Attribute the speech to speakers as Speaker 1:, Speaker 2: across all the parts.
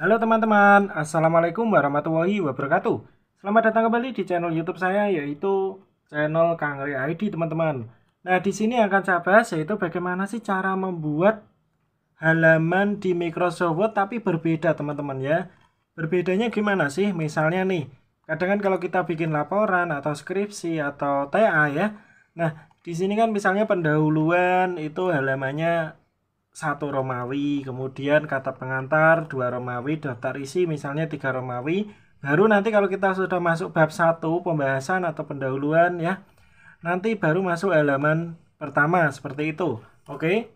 Speaker 1: Halo teman-teman, Assalamualaikum warahmatullahi wabarakatuh Selamat datang kembali di channel youtube saya yaitu channel Kang ID teman-teman Nah di sini akan saya bahas yaitu bagaimana sih cara membuat halaman di Microsoft Word tapi berbeda teman-teman ya Berbedanya gimana sih? Misalnya nih, kadang kan kalau kita bikin laporan atau skripsi atau TA ya Nah di sini kan misalnya pendahuluan itu halamannya satu Romawi, kemudian kata pengantar dua Romawi, daftar isi misalnya tiga Romawi. Baru nanti kalau kita sudah masuk bab satu pembahasan atau pendahuluan ya, nanti baru masuk halaman pertama seperti itu. Oke.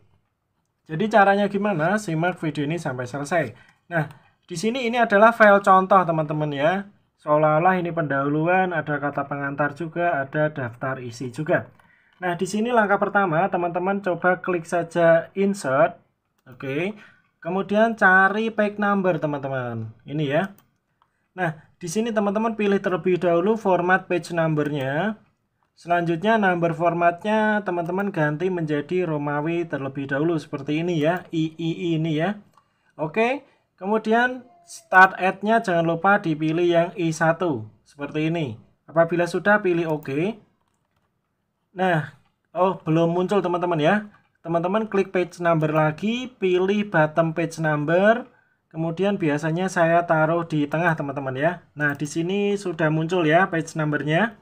Speaker 1: Jadi caranya gimana? Simak video ini sampai selesai. Nah, di sini ini adalah file contoh teman-teman ya. Seolah-olah ini pendahuluan, ada kata pengantar juga, ada daftar isi juga. Nah, di sini langkah pertama, teman-teman coba klik saja insert. Oke. Okay. Kemudian cari page number, teman-teman. Ini ya. Nah, di sini teman-teman pilih terlebih dahulu format page number-nya. Selanjutnya number formatnya teman-teman ganti menjadi Romawi terlebih dahulu seperti ini ya, ii ini ya. Oke, kemudian start at-nya jangan lupa dipilih yang I1 seperti ini. Apabila sudah pilih OK. Nah, oh belum muncul teman-teman ya. Teman-teman klik page number lagi, pilih bottom page number, kemudian biasanya saya taruh di tengah teman-teman ya. Nah, di sini sudah muncul ya page number-nya.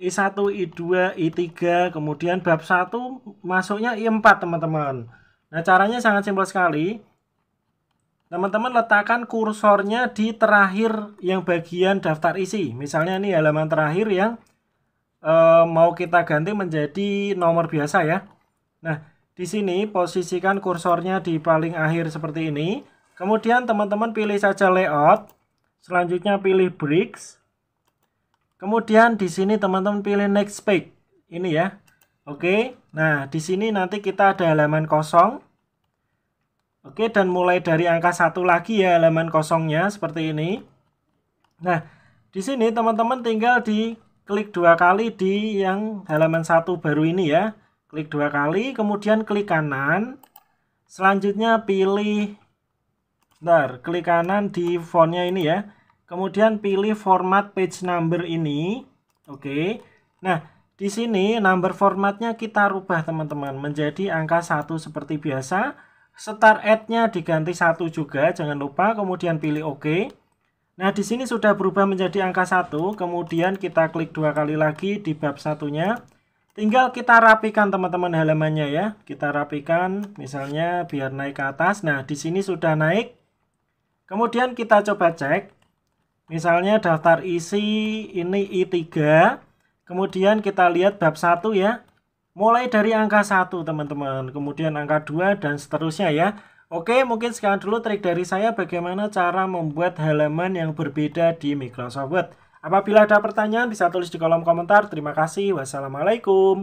Speaker 1: I1, I2, I3, kemudian bab 1 masuknya I4 teman-teman. Nah, caranya sangat simpel sekali. Teman-teman letakkan kursornya di terakhir yang bagian daftar isi. Misalnya ini halaman terakhir yang Eh, mau kita ganti menjadi nomor biasa ya. Nah, di sini posisikan kursornya di paling akhir seperti ini. Kemudian teman-teman pilih saja layout. Selanjutnya pilih bricks. Kemudian di sini teman-teman pilih next page. Ini ya. Oke. Nah, di sini nanti kita ada halaman kosong. Oke, dan mulai dari angka satu lagi ya halaman kosongnya seperti ini. Nah, di sini teman-teman tinggal di klik dua kali di yang halaman satu baru ini ya. Klik dua kali, kemudian klik kanan. Selanjutnya pilih, bentar, klik kanan di fontnya ini ya. Kemudian pilih format page number ini. Oke. Nah, di sini number formatnya kita rubah teman-teman menjadi angka satu seperti biasa. Start at-nya diganti satu juga, jangan lupa. Kemudian pilih OK. Nah, di sini sudah berubah menjadi angka 1, kemudian kita klik dua kali lagi di bab satunya. Tinggal kita rapikan teman-teman halamannya ya. Kita rapikan misalnya biar naik ke atas. Nah, di sini sudah naik. Kemudian kita coba cek. Misalnya daftar isi ini I3. Kemudian kita lihat bab 1 ya. Mulai dari angka 1 teman-teman. Kemudian angka 2 dan seterusnya ya. Oke, mungkin sekian dulu trik dari saya bagaimana cara membuat halaman yang berbeda di Microsoft Word. Apabila ada pertanyaan bisa tulis di kolom komentar. Terima kasih. Wassalamualaikum.